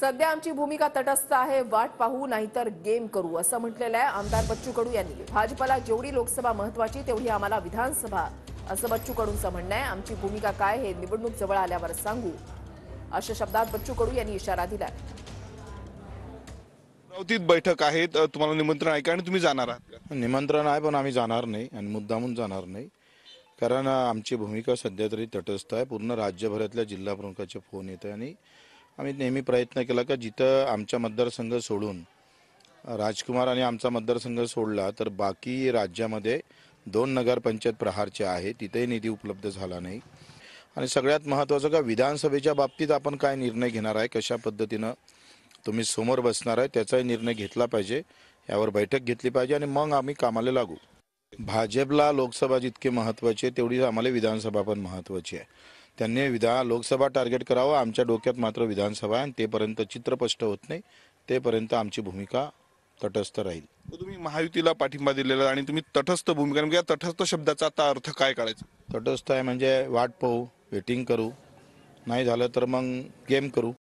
सध्या आमची भूमिका तटस्थ आहे वाट पाहू नाहीतर गेम करू असं म्हटलेलं आहे आमदार बच्चू कडू यांनी भाजपाला जेवढी लोकसभा महत्वाची तेवढी आम्हाला विधानसभा असं बच्चू कडूंचं म्हणणं आहे आमची भूमिका काय हे निवडणूक जवळ आल्यावर सांगू अशा शब्दात बच्चू कडू यांनी इशारा दिलाय अमरावतीत बैठक आहे तुम्हाला निमंत्रण आहे का आणि तुम्ही जाणार आहात निमंत्रण आहे पण आम्ही जाणार नाही आणि मुद्दामून जाणार नाही कारण आमची भूमिका सध्या तरी तटस्थ आहे पूर्ण राज्यभरातल्या जिल्हा प्रमुखाचे फोन येत आहे आणि आम्ही नेहमी प्रयत्न केला का जिथं आमचा मतदारसंघ सोडून राजकुमार आणि आमचा मतदारसंघ सोडला तर बाकी राज्यामध्ये दोन नगरपंचायत प्रहारचे आहे तिथेही निधी उपलब्ध झाला नाही आणि सगळ्यात महत्त्वाचं का विधानसभेच्या बाबतीत आपण काय निर्णय घेणार आहे कशा पद्धतीनं तुम्ही समोर बसणार आहे त्याचाही निर्णय घेतला पाहिजे यावर बैठक घेतली पाहिजे आणि मग आम्ही कामाला लागू भाजपला लोकसभा जितकी महत्त्वाचे तेवढी आम्हाला विधानसभा पण महत्त्वाची आहे त्यांनी विधा लोकसभा टार्गेट करावं आमच्या डोक्यात मात्र विधानसभा आणि तेपर्यंत चित्रपष्ट होत नाही तेपर्यंत आमची भूमिका तटस्थ राहील तुम्ही महायुतीला पाठिंबा दिलेला आणि तुम्ही तटस्थ भूमिका म्हणजे तटस्थ शब्दाचा आता अर्थ काय करायचा तटस्थ आहे म्हणजे वाट पाहू वेटिंग करू नाही झालं तर मग गेम करू